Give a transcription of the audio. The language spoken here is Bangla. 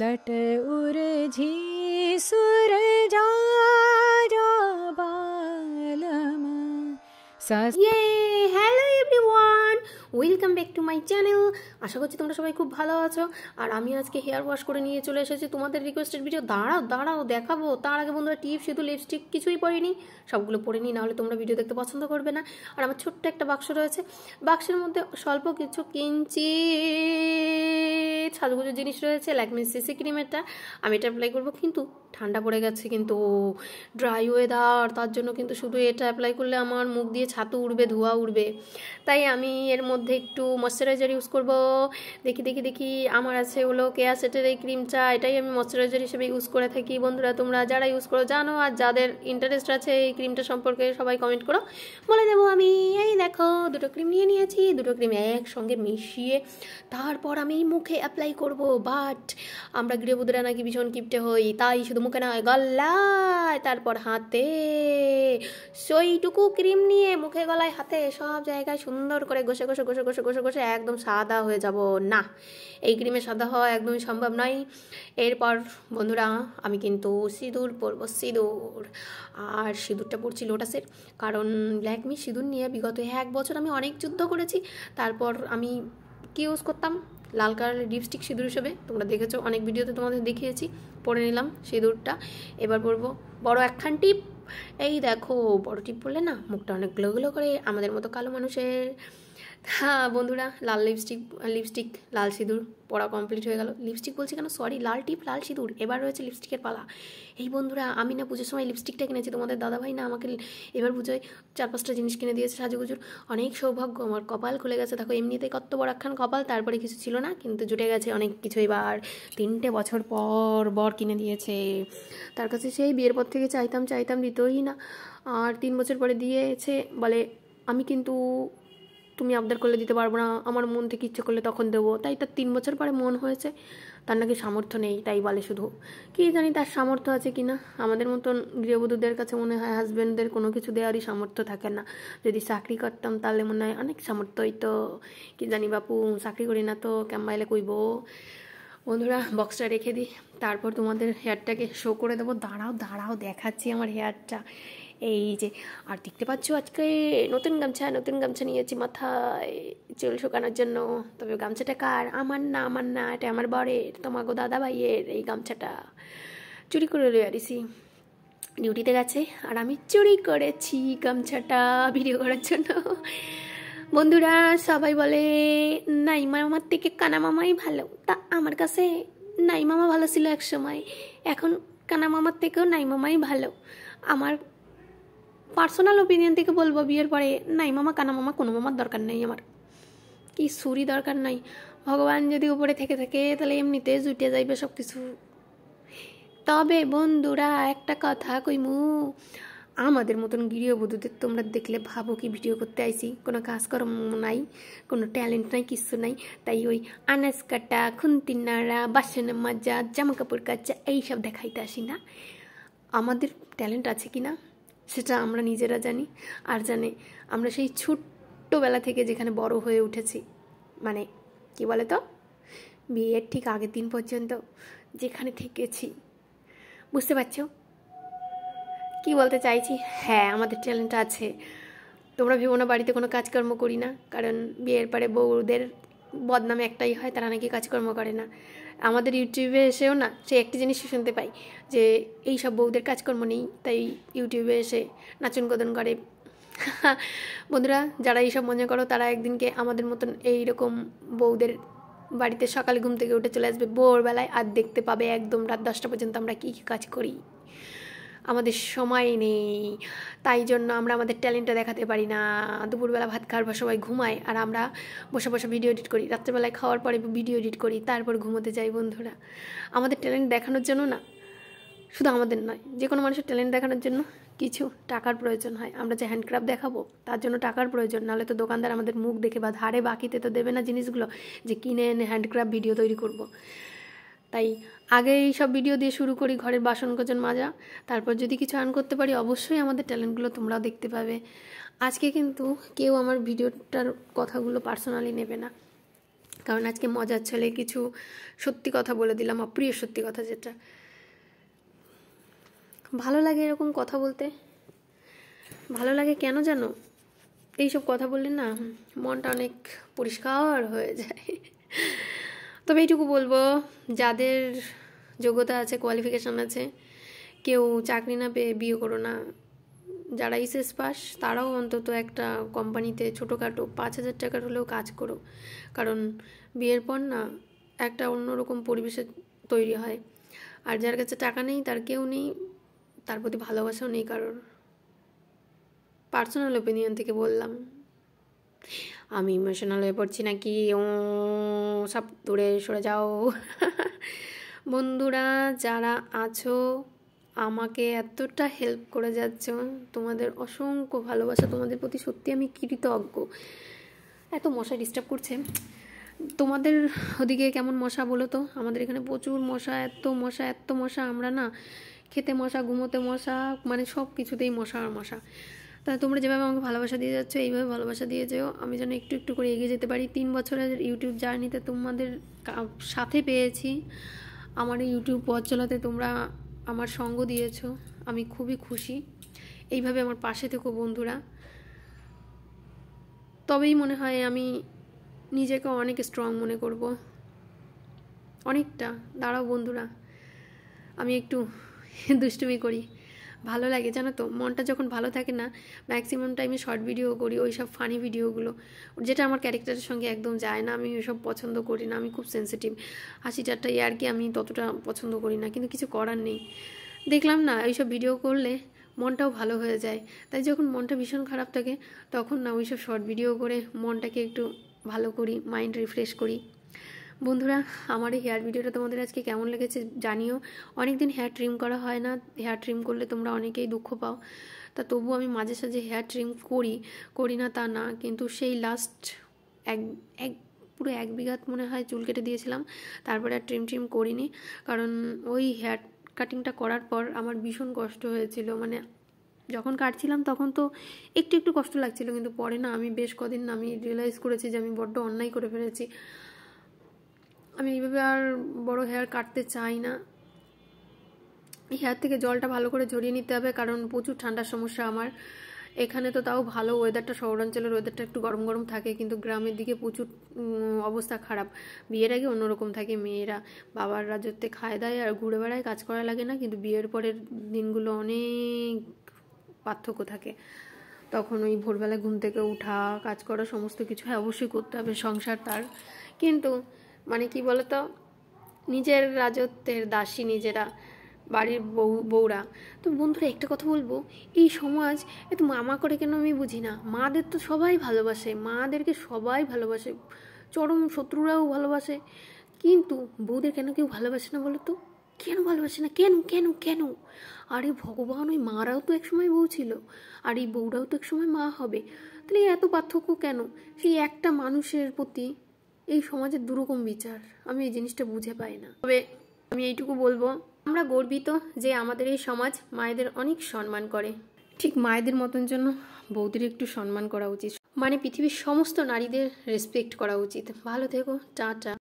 लट उर झी सुर जा बालम ये one everyone welcome back to my channel আশা করছি তোমরা সবাই খুব ভালো আছো আর আমি আজকে হেয়ার ওয়াশ করে নিয়ে চলে এসেছি তোমাদের রিকোয়েস্টেড ভিডিও দাঁড়াও দাঁড়াও দেখাবো তার আগে বন্ধুরা টিপ শুধু লিপস্টিক কিছুই পরিনি সবগুলো পরে নিই নাহলে তোমরা ভিডিও দেখতে পছন্দ করবে না আর আমার ছোট্ট একটা বাক্স রয়েছে বাক্সের মধ্যে স্বল্প কিছু কিঞ্চিত এই সাজগুজো জিনিস রয়েছে ল্যাকমি সিসি ক্রিমেরটা আমি এটা অ্যাপ্লাই করবো কিন্তু ঠান্ডা পড়ে গেছে কিন্তু ড্রাই ওয়েদার তার জন্য কিন্তু শুধু এটা অ্যাপ্লাই করলে আমার মুখ দিয়ে ছাতু উড়বে ধোয়া উড়বে তাই আমি এর মধ্যে একটু ময়শ্চারাইজার ইউজ করব দেখি দেখি দেখি আমার আছে হলো কেয়া সেটের এই ক্রিমটা এটাই আমি ময়শ্চারাইজার হিসেবে ইউজ করে থাকি বন্ধুরা তোমরা যারা ইউজ করো জানো আর যাদের ইন্টারেস্ট আছে এই ক্রিমটা সম্পর্কে সবাই কমেন্ট করো বলে দেবো আমি এই দেখো দুটো ক্রিম নিয়ে নিয়েছি দুটো ক্রিম একসঙ্গে মিশিয়ে তারপর আমি মুখে অ্যাপ্লাই করব বাট আমরা গৃহবধূরা নাকি ভীষণ কিপটে হই তাই শুধু মুখে না গলায় তারপর হাতে সেইটুকু ক্রিম নিয়ে মুখে গলায় হাতে সব জায়গায় সুন্দর করে ঘষে ঘষে ঘষে ঘষে ঘষে ঘষে একদম সাদা হয়ে যাব না এই ক্রিমে সাদা হওয়া একদমই সম্ভব নয় এরপর বন্ধুরা আমি কিন্তু সিঁদুর পরব সিঁদুর আর সিঁদুরটা পড়ছি লোটাসের কারণ ল্যাকমি সিঁদুর নিয়ে বিগত এক বছর আমি অনেক যুদ্ধ করেছি তারপর আমি কি ইউজ করতাম লাল কালারের লিপস্টিক সিঁদুর হিসেবে তোমরা দেখেছো অনেক ভিডিওতে তোমাদের দেখিয়েছি পরে নিলাম সিঁদুরটা এবার পরবো বড় একখান টিপ এই দেখো বড় টিপ পরলে না মুখটা অনেক গ্লো গ্লো করে আমাদের মতো কালো মানুষের হ্যাঁ বন্ধুরা লাল লিপস্টিক লিপস্টিক লাল সিঁদুর পড়া কমপ্লিট হয়ে গেল লিপস্টিক বলছি কেন সরি লাল টিপ লাল সিঁদুর এবার রয়েছে লিপস্টিকের পালা এই বন্ধুরা আমি না পুজোর সময় লিপস্টিকটা কিনেছি তোমাদের দাদাভাই না আমাকে এবার পুজোয় চার পাঁচটা জিনিস কিনে দিয়েছে সাজুগুজুর অনেক সৌভাগ্য আমার কপাল খুলে গেছে দেখো এমনিতেই কত বড়াক্ষণ কপাল তারপরে কিছু ছিল না কিন্তু জুটে গেছে অনেক কিছু এবার তিনটে বছর পর বর কিনে দিয়েছে তার কাছে সেই বিয়ের পর থেকে চাইতাম চাইতাম দিতই না আর তিন বছর পরে দিয়েছে বলে আমি কিন্তু তুমি আবদার করলে দিতে পারবো না আমার মন থেকে ইচ্ছে করলে তখন দেবো তাই তার তিন বছর পরে মন হয়েছে তার নাকি সামর্থ্য নেই তাই বলে শুধু কি জানি তার সামর্থ্য আছে কি না আমাদের মতন গৃহবধূদের কাছে মনে হয় হাজব্যান্ডদের কোনো কিছু দেওয়ারই সামর্থ্য থাকে না যদি চাকরি করতাম তাহলে মনে হয় অনেক সামর্থ্যই তো কি জানি বাপু চাকরি করি না তো ক্যাম্বাইলে কইব বন্ধুরা বক্সটা রেখে দিই তারপর তোমাদের হেয়ারটাকে শো করে দেবো দাঁড়াও দাঁড়াও দেখাচ্ছি আমার হেয়ারটা এই যে আর দেখতে পাচ্ছ আজকে নতুন গামছা নতুন গামছা নিয়েছি মাথায় চুল শুকানোর জন্য তবে গামছাটা কার আমার না আমার না এটা আমার বরের তোমাগো দাদা ভাইয়ের এই গামছাটা চুরি করে লইয়ারিছি ডিউটিতে গেছে আর আমি চুরি করেছি গামছাটা ভিডিও করার জন্য বন্ধুরা সবাই বলে নাই মামার থেকে কানা মামাই ভালো তা আমার কাছে নাই মামা ভালো ছিল এক সময় এখন কানা মামার থেকেও নাই মামাই ভালো আমার পার্সোনাল ওপিনিয়ন থেকে বলবো বিয়ের পরে নাই মামা কানা মামা কোনো মামার দরকার নেই আমার কি সুরি দরকার নাই ভগবান যদি উপরে থেকে থাকে তাহলে এমনিতে জুটে যাইবে সব কিছু তবে বন্ধুরা একটা কথা কইমু আমাদের মতন গৃহবধূদের তোমরা দেখলে ভাবো কি ভিডিও করতে আইসি কোনো কাজকর্ম নাই কোনো ট্যালেন্ট নাই কিছু নাই তাই ওই আনাজ কাটা খুন্তি নাড়া বাসন মাজা জামা কাপড় কাচা এইসব দেখাইতে আসি না আমাদের ট্যালেন্ট আছে কি না সেটা আমরা নিজেরা জানি আর জানে আমরা সেই ছোট্টবেলা থেকে যেখানে বড় হয়ে উঠেছি মানে কি বলে তো বিয়ের ঠিক আগের দিন পর্যন্ত যেখানে থেকেছি বুঝতে পারছ কি বলতে চাইছি হ্যাঁ আমাদের ট্যালেন্ট আছে তোমরা ভেবো না বাড়িতে কোনো কাজকর্ম করি না কারণ বিয়ের পরে বউদের বদনামে একটাই হয় তারা নাকি কাজকর্ম করে না আমাদের ইউটিউবে এসেও না সে একটি জিনিসই শুনতে পাই যে এই সব বউদের কাজকর্ম নেই তাই ইউটিউবে এসে নাচন কদন করে বন্ধুরা যারা এইসব মনে করো তারা একদিনকে আমাদের মতন এই রকম বউদের বাড়িতে সকালে ঘুম থেকে উঠে চলে আসবে ভোরবেলায় আর দেখতে পাবে একদম রাত দশটা পর্যন্ত আমরা কী কী কাজ করি আমাদের সময় নেই তাই জন্য আমরা আমাদের ট্যালেন্টটা দেখাতে পারি না দুপুরবেলা ভাত খাওয়ার পর সবাই ঘুমায় আর আমরা বসে বসে ভিডিও এডিট করি রাত্রেবেলায় খাওয়ার পরে ভিডিও এডিট করি তারপর ঘুমোতে যাই বন্ধুরা আমাদের ট্যালেন্ট দেখানোর জন্য না শুধু আমাদের নয় যে কোনো মানুষের ট্যালেন্ট দেখানোর জন্য কিছু টাকার প্রয়োজন হয় আমরা যে হ্যান্ডক্রাফট দেখাবো তার জন্য টাকার প্রয়োজন নাহলে তো দোকানদার আমাদের মুখ দেখে বা ধারে বাকিতে তো দেবে না জিনিসগুলো যে কিনে এনে হ্যান্ডক্রাফট ভিডিও তৈরি করব তাই আগে এই সব ভিডিও দিয়ে শুরু করি ঘরের বাসন গোজন মাজা তারপর যদি কিছু আর্ন করতে পারি অবশ্যই আমাদের ট্যালেন্টগুলো তোমরাও দেখতে পাবে আজকে কিন্তু কেউ আমার ভিডিওটার কথাগুলো পার্সোনালি নেবে না কারণ আজকে মজার ছলে কিছু সত্যি কথা বলে দিলাম অপ্রিয় সত্যি কথা যেটা ভালো লাগে এরকম কথা বলতে ভালো লাগে কেন জানো এইসব কথা বললে না মনটা অনেক পরিষ্কার হয়ে যায় তবে এইটুকু বলবো যাদের যোগ্যতা আছে কোয়ালিফিকেশান আছে কেউ চাকরি না পেয়ে বিয়ে করো না যারা এসএস পাস তারাও অন্তত একটা কোম্পানিতে ছোটোখাটো পাঁচ হাজার টাকার হলেও কাজ করো কারণ বিয়ের পর না একটা অন্যরকম পরিবেশে তৈরি হয় আর যার কাছে টাকা নেই তার কেউ নেই তার প্রতি ভালোবাসাও নেই কারোর পার্সোনাল ওপিনিয়ন থেকে বললাম আমি ইমোশনাল হয়ে পড়ছি নাকি ও সব দূরে সরে যাও বন্ধুরা যারা আছো আমাকে এতটা হেল্প করে যাচ্ছ তোমাদের অসংখ্য ভালোবাসা তোমাদের প্রতি সত্যি আমি কৃতজ্ঞ এত মশা ডিস্টার্ব করছে তোমাদের ওদিকে কেমন মশা বলো তো আমাদের এখানে প্রচুর মশা এত মশা এত মশা আমরা না খেতে মশা ঘুমোতে মশা মানে সব কিছুতেই মশা আর মশা তা তোমরা যেভাবে আমাকে ভালোবাসা দিয়ে যাচ্ছ এইভাবে ভালোবাসা দিয়ে যেও আমি যেন একটু একটু করে এগিয়ে যেতে পারি তিন বছরের ইউটিউব জার্নিতে তোমাদের সাথে পেয়েছি আমার এই ইউটিউব পথ চলাতে তোমরা আমার সঙ্গ দিয়েছ আমি খুবই খুশি এইভাবে আমার পাশে থেকো বন্ধুরা তবেই মনে হয় আমি নিজেকে অনেক স্ট্রং মনে করব অনেকটা দাঁড়াও বন্ধুরা আমি একটু দুষ্টুমি করি ভালো লাগে জানো তো মনটা যখন ভালো থাকে না ম্যাক্সিমাম টাইমে শর্ট ভিডিও করি ওই সব ফানি ভিডিওগুলো যেটা আমার ক্যারেক্টারের সঙ্গে একদম যায় না আমি ওইসব পছন্দ করি না আমি খুব সেন্সিটিভ হাসি চারটা ইয়ার কি আমি ততটা পছন্দ করি না কিন্তু কিছু করার নেই দেখলাম না ওইসব ভিডিও করলে মনটাও ভালো হয়ে যায় তাই যখন মনটা ভীষণ খারাপ থাকে তখন না ওইসব শর্ট ভিডিও করে মনটাকে একটু ভালো করি মাইন্ড রিফ্রেশ করি বন্ধুরা আমার এই হেয়ার ভিডিওটা তোমাদের আজকে কেমন লেগেছে জানিও অনেক দিন হেয়ার ট্রিম করা হয় না হেয়ার ট্রিম করলে তোমরা অনেকেই দুঃখ পাও তা তবু আমি মাঝে সাঝে হেয়ার ট্রিম করি করি না তা না কিন্তু সেই লাস্ট এক এক পুরো এক বিঘাত মনে হয় চুল কেটে দিয়েছিলাম তারপরে আর ট্রিম ট্রিম করিনি কারণ ওই হেয়ার কাটিংটা করার পর আমার ভীষণ কষ্ট হয়েছিল মানে যখন কাটছিলাম তখন তো একটু একটু কষ্ট লাগছিল কিন্তু পরে না আমি বেশ কদিন আমি রিয়েলাইজ করেছি যে আমি বড্ড অন্যায় করে ফেলেছি আমি এইভাবে আর বড় হেয়ার কাটতে চাই না হেয়ার থেকে জলটা ভালো করে ঝরিয়ে নিতে হবে কারণ প্রচুর ঠান্ডার সমস্যা আমার এখানে তো তাও ভালো ওয়েদারটা শহরাঞ্চলের ওয়েদারটা একটু গরম গরম থাকে কিন্তু গ্রামের দিকে প্রচুর অবস্থা খারাপ বিয়ের আগে অন্যরকম থাকে মেয়েরা বাবার রাজত্বে খায় দায় আর ঘুরে বেড়ায় কাজ করা লাগে না কিন্তু বিয়ের পরের দিনগুলো অনেক পার্থক্য থাকে তখন ওই ভোরবেলায় ঘুম থেকে উঠা কাজ করা সমস্ত কিছু হ্যাঁ অবশ্যই করতে হবে সংসার তার কিন্তু মানে কি বলতো নিজের রাজত্বের দাসী নিজেরা বাড়ির বউ বউরা তো বন্ধুরা একটা কথা বলবো এই সমাজ এত মামা করে কেন আমি বুঝি না মাদের তো সবাই ভালোবাসে মাদেরকে সবাই ভালোবাসে চরম শত্রুরাও ভালোবাসে কিন্তু বউদের কেন কেউ ভালোবাসে না বলো তো কেন ভালোবাসে না কেন কেন কেন আরে ভগবান ওই মারাও তো একসময় বউ ছিল আর এই বউরাও তো একসময় মা হবে তাহলে এত পার্থক্য কেন সেই একটা মানুষের প্রতি এই সমাজের দুরকম বিচার আমি এই জিনিসটা বুঝে পাই না তবে আমি এইটুকু বলবো আমরা গর্বিত যে আমাদের এই সমাজ মায়েদের অনেক সম্মান করে ঠিক মায়েদের মতন জন্য বৌদির একটু সম্মান করা উচিত মানে পৃথিবীর সমস্ত নারীদের রেসপেক্ট করা উচিত ভালো থেকো টা